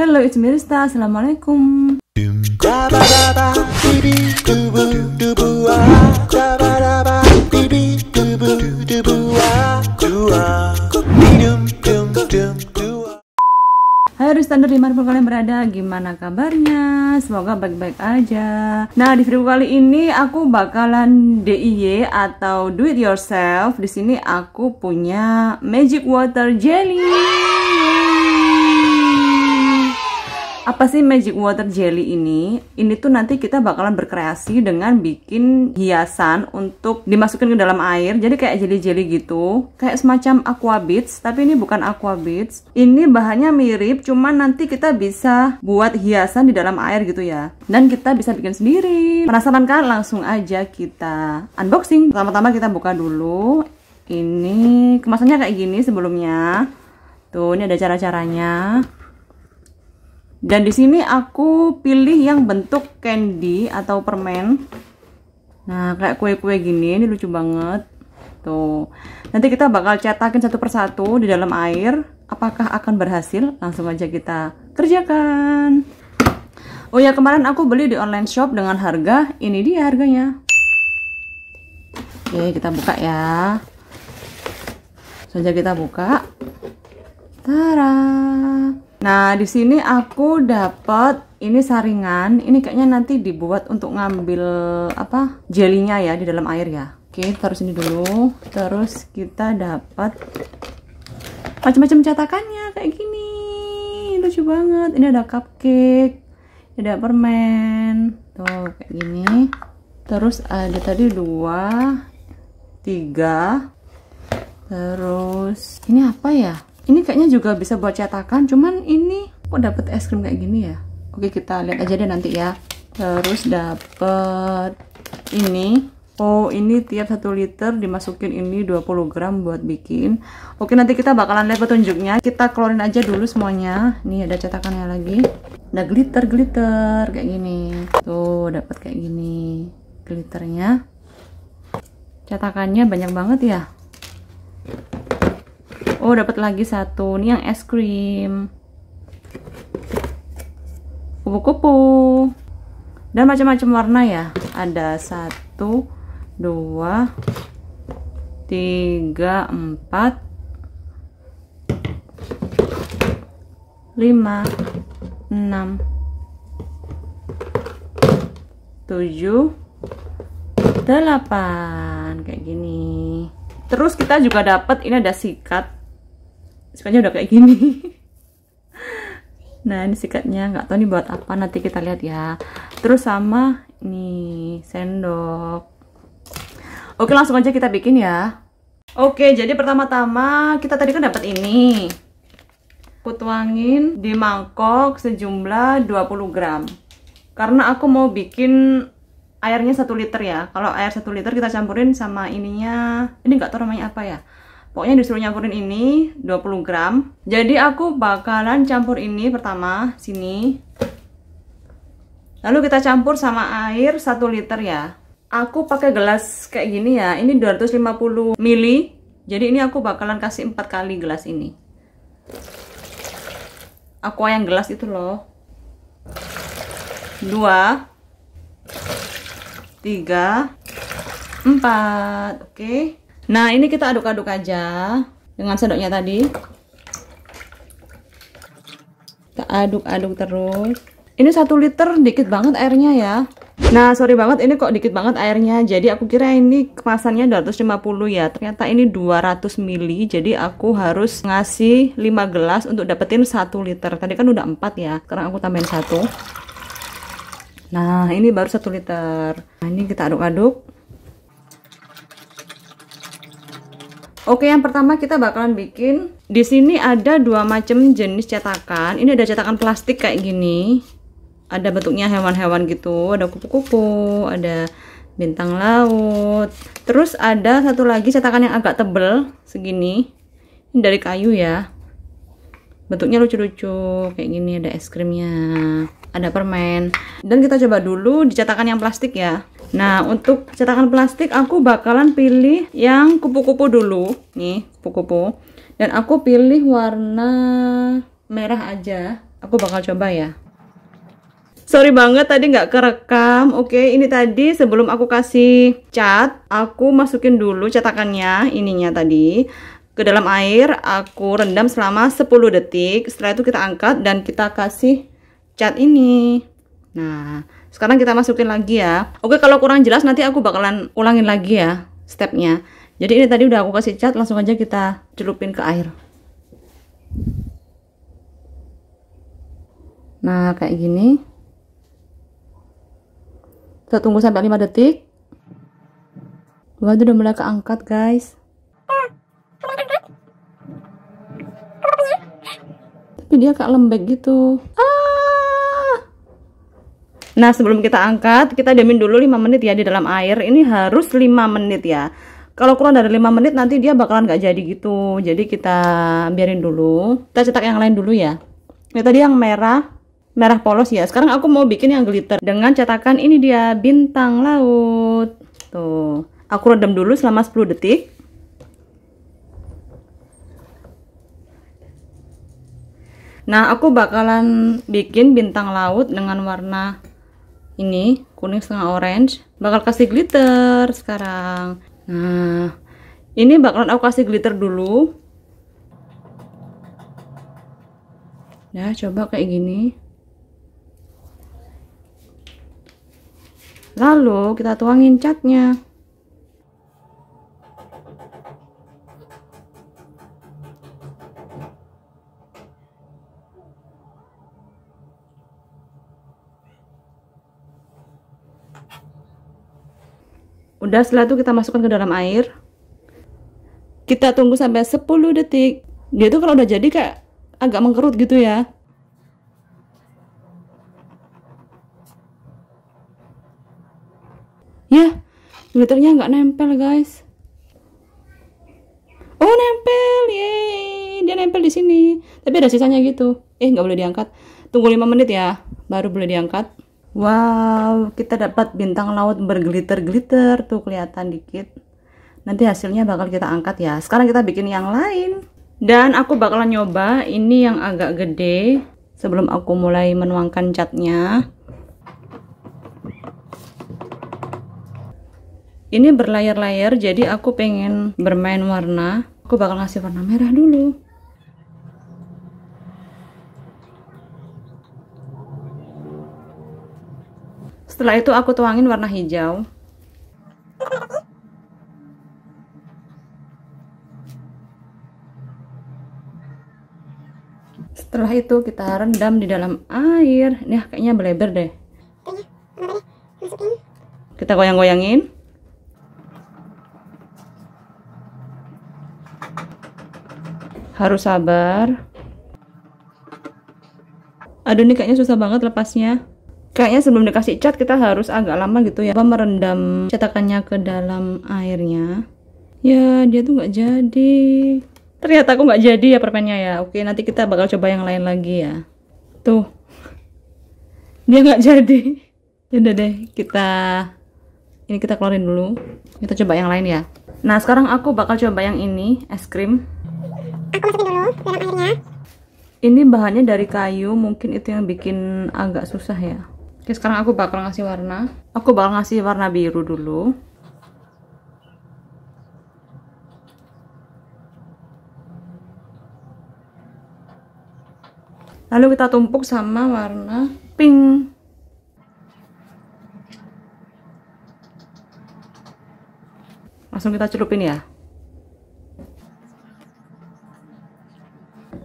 Hello, it's Mirista. Assalamualaikum. Hai standar dimanapun kalian berada, gimana kabarnya? Semoga baik-baik aja Nah di video kali ini aku bakalan DIY atau do it yourself Di sini aku punya magic water jelly apa sih magic water jelly ini? Ini tuh nanti kita bakalan berkreasi dengan bikin hiasan untuk dimasukin ke dalam air. Jadi kayak jelly-jelly gitu. Kayak semacam aqua beads, tapi ini bukan aqua beads. Ini bahannya mirip, cuman nanti kita bisa buat hiasan di dalam air gitu ya. Dan kita bisa bikin sendiri. Penasaran kan? Langsung aja kita unboxing. Pertama-tama kita buka dulu. Ini kemasannya kayak gini sebelumnya. Tuh, ini ada cara-caranya dan di sini aku pilih yang bentuk candy atau permen nah kayak kue-kue gini ini lucu banget tuh nanti kita bakal cetakin satu persatu di dalam air apakah akan berhasil langsung aja kita kerjakan oh ya kemarin aku beli di online shop dengan harga ini dia harganya oke kita buka ya saja kita buka Tara Nah, di sini aku dapat ini saringan. Ini kayaknya nanti dibuat untuk ngambil apa? jelinya ya di dalam air ya. Oke, terus ini dulu. Terus kita dapat macam-macam cetakannya kayak gini. Lucu banget. Ini ada cupcake, ada permen. Tuh, kayak gini. Terus ada tadi dua, tiga. Terus ini apa ya? ini kayaknya juga bisa buat cetakan cuman ini kok dapet es krim kayak gini ya oke kita lihat aja deh nanti ya terus dapet ini Oh ini tiap satu liter dimasukin ini 20 gram buat bikin Oke nanti kita bakalan lihat petunjuknya Kita keluarin aja dulu semuanya Nih ada cetakannya lagi Ada glitter-glitter kayak gini Tuh dapet kayak gini Glitternya Cetakannya banyak banget ya oh dapat lagi satu ini yang es krim kupu-kupu dan macam-macam warna ya ada satu dua tiga empat lima enam tujuh delapan kayak gini terus kita juga dapat ini ada sikat sebenarnya udah kayak gini nah ini sikatnya nggak tahu nih buat apa nanti kita lihat ya terus sama nih sendok oke langsung aja kita bikin ya oke jadi pertama-tama kita tadi kan dapat ini aku tuangin di mangkok sejumlah 20 gram karena aku mau bikin airnya satu liter ya kalau air satu liter kita campurin sama ininya ini nggak tahu namanya apa ya Pokoknya disuruh campurin ini 20 gram. Jadi aku bakalan campur ini pertama sini. Lalu kita campur sama air 1 liter ya. Aku pakai gelas kayak gini ya. Ini 250 ml. Jadi ini aku bakalan kasih 4 kali gelas ini. Aku yang gelas itu loh. Dua, tiga, empat, Oke. Okay. Nah, ini kita aduk-aduk aja dengan sendoknya tadi. Kita aduk-aduk terus. Ini satu liter dikit banget airnya ya. Nah, sorry banget ini kok dikit banget airnya. Jadi aku kira ini kemasannya 250 ya. Ternyata ini 200 ml. Jadi aku harus ngasih 5 gelas untuk dapetin satu liter. Tadi kan udah 4 ya. Sekarang aku tambahin satu. Nah, ini baru satu liter. Nah, ini kita aduk-aduk. Oke, yang pertama kita bakalan bikin di sini ada dua macam jenis cetakan. Ini ada cetakan plastik kayak gini. Ada bentuknya hewan-hewan gitu, ada kupu-kupu, ada bintang laut. Terus ada satu lagi cetakan yang agak tebel segini. Ini dari kayu ya. Bentuknya lucu-lucu kayak gini ada es krimnya ada permen dan kita coba dulu dicetakan yang plastik ya nah untuk cetakan plastik aku bakalan pilih yang kupu-kupu dulu nih kupu-kupu dan aku pilih warna merah aja aku bakal coba ya sorry banget tadi nggak kerekam oke ini tadi sebelum aku kasih cat aku masukin dulu cetakannya ininya tadi ke dalam air aku rendam selama 10 detik setelah itu kita angkat dan kita kasih cat ini nah sekarang kita masukin lagi ya oke kalau kurang jelas nanti aku bakalan ulangin lagi ya stepnya jadi ini tadi udah aku kasih cat langsung aja kita celupin ke air nah kayak gini kita tunggu sampai 5 detik waduh udah mulai keangkat guys tapi dia kayak lembek gitu ah Nah sebelum kita angkat kita diamin dulu 5 menit ya di dalam air ini harus 5 menit ya kalau kurang dari 5 menit nanti dia bakalan gak jadi gitu jadi kita biarin dulu kita cetak yang lain dulu ya ini ya, tadi yang merah merah polos ya sekarang aku mau bikin yang glitter dengan cetakan ini dia bintang laut tuh aku redam dulu selama 10 detik Nah, aku bakalan bikin bintang laut dengan warna ini kuning setengah orange bakal kasih glitter sekarang nah ini bakalan aku kasih glitter dulu ya coba kayak gini lalu kita tuangin catnya Udah setelah itu kita masukkan ke dalam air. Kita tunggu sampai 10 detik. Dia tuh kalau udah jadi kayak agak mengkerut gitu ya. Ya, glitternya nggak nempel guys. Oh nempel, ye Dia nempel di sini. Tapi ada sisanya gitu. Eh nggak boleh diangkat. Tunggu 5 menit ya, baru boleh diangkat. Wow, kita dapat bintang laut berglitter-glitter tuh kelihatan dikit. Nanti hasilnya bakal kita angkat ya. Sekarang kita bikin yang lain. Dan aku bakalan nyoba ini yang agak gede sebelum aku mulai menuangkan catnya. Ini berlayar-layar, jadi aku pengen bermain warna. Aku bakal ngasih warna merah dulu. Setelah itu aku tuangin warna hijau. Setelah itu kita rendam di dalam air. Nih ah, kayaknya beleber deh. Kita goyang-goyangin. Harus sabar. Aduh ini kayaknya susah banget lepasnya kayaknya sebelum dikasih cat kita harus agak lama gitu ya merendam cetakannya ke dalam airnya ya dia tuh nggak jadi ternyata aku nggak jadi ya permennya ya oke nanti kita bakal coba yang lain lagi ya tuh dia nggak jadi Ya udah deh kita ini kita keluarin dulu kita coba yang lain ya nah sekarang aku bakal coba yang ini es krim aku masukin dulu dalam airnya ini bahannya dari kayu mungkin itu yang bikin agak susah ya Oke, sekarang aku bakal ngasih warna. Aku bakal ngasih warna biru dulu. Lalu kita tumpuk sama warna pink. Langsung kita celupin ya.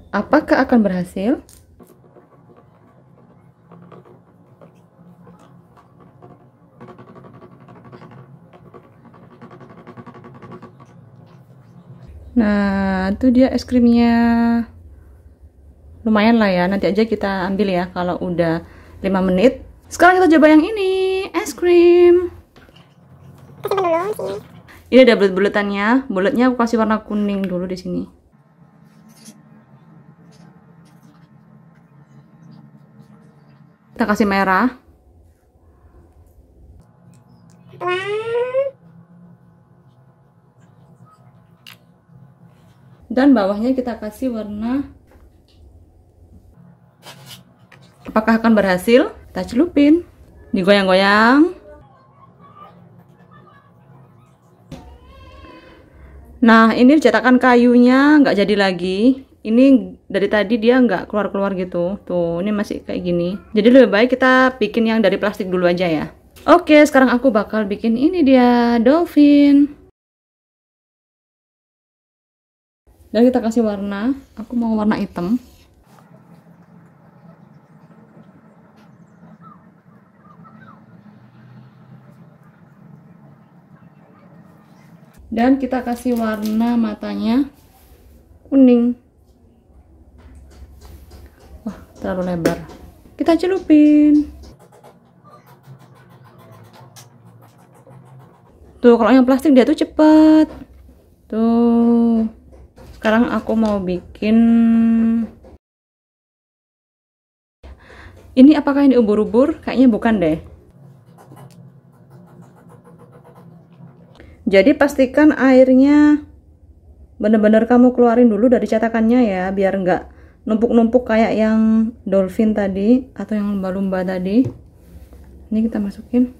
Apakah akan berhasil? Nah, itu dia es krimnya. Lumayan lah ya, nanti aja kita ambil ya kalau udah 5 menit. Sekarang kita coba yang ini, es krim. Ini ada bulat-bulatannya. Bulatnya aku kasih warna kuning dulu di sini. Kita kasih merah. dan bawahnya kita kasih warna apakah akan berhasil kita celupin digoyang-goyang nah ini cetakan kayunya nggak jadi lagi ini dari tadi dia nggak keluar-keluar gitu tuh ini masih kayak gini jadi lebih baik kita bikin yang dari plastik dulu aja ya oke sekarang aku bakal bikin ini dia dolphin dan kita kasih warna aku mau warna hitam dan kita kasih warna matanya kuning wah terlalu lebar kita celupin tuh kalau yang plastik dia tuh cepet tuh sekarang aku mau bikin ini apakah ini ubur-ubur kayaknya bukan deh jadi pastikan airnya bener-bener kamu keluarin dulu dari cetakannya ya biar nggak numpuk-numpuk kayak yang dolphin tadi atau yang lumba-lumba tadi ini kita masukin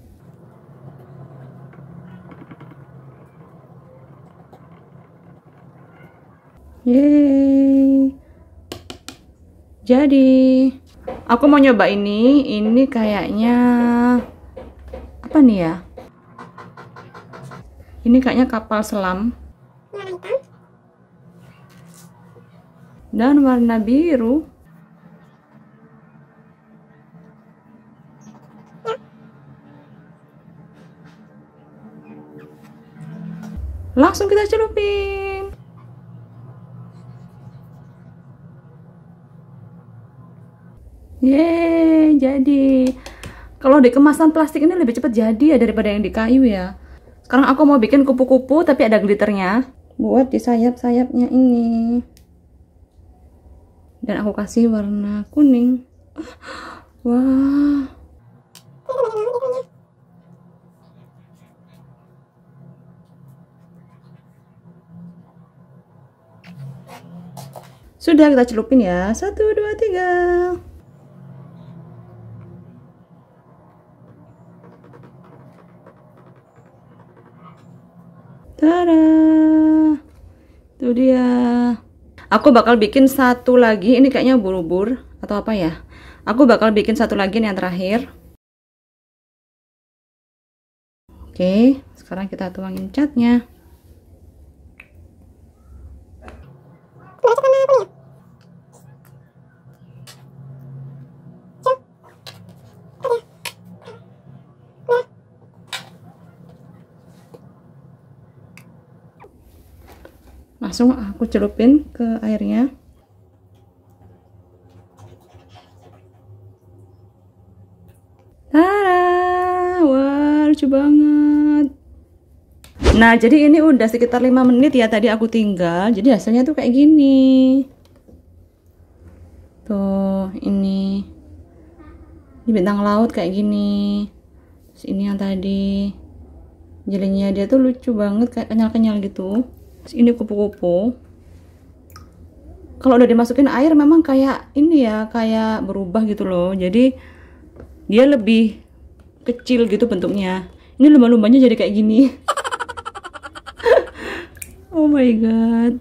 Yeay. Jadi, aku mau nyoba ini. Ini kayaknya apa nih ya? Ini kayaknya kapal selam. Dan warna biru. Yeay, jadi. Kalau di kemasan plastik ini lebih cepat jadi ya daripada yang di kayu ya. Sekarang aku mau bikin kupu-kupu tapi ada glitternya. Buat di sayap-sayapnya ini. Dan aku kasih warna kuning. Wah. Sudah kita celupin ya. Satu, dua, tiga. Tada. Itu dia. Aku bakal bikin satu lagi. Ini kayaknya buru atau apa ya? Aku bakal bikin satu lagi yang terakhir. Oke, sekarang kita tuangin catnya. langsung aku celupin ke airnya Tara, wah lucu banget nah jadi ini udah sekitar 5 menit ya tadi aku tinggal jadi hasilnya tuh kayak gini tuh ini ini bintang laut kayak gini terus ini yang tadi jelinya dia tuh lucu banget kayak kenyal-kenyal gitu ini kupu-kupu kalau udah dimasukin air memang kayak ini ya kayak berubah gitu loh jadi dia lebih kecil gitu bentuknya ini lumba-lumbanya jadi kayak gini oh my god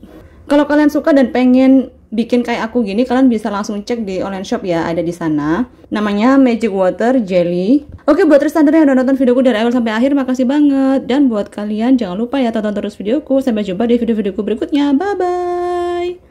kalau kalian suka dan pengen bikin kayak aku gini kalian bisa langsung cek di online shop ya ada di sana namanya magic water jelly oke buat terus yang udah nonton videoku dari awal sampai akhir makasih banget dan buat kalian jangan lupa ya tonton terus videoku sampai jumpa di video-videoku berikutnya bye bye